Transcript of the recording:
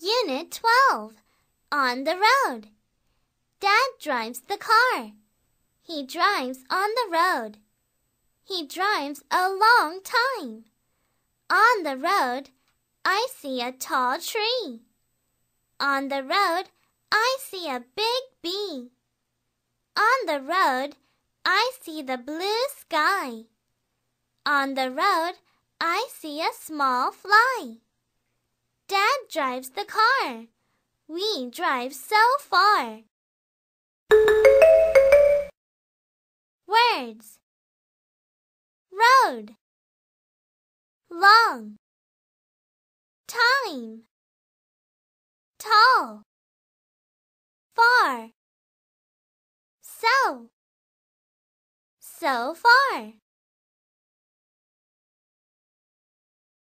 Unit 12 On the Road. Dad drives the car. He drives on the road. He drives a long time. On the road, I see a tall tree. On the road, I see a big bee. On the road, I see the blue sky. On the road, I see a small fly drives the car. We drive so far. Words Road Long Time Tall Far So So far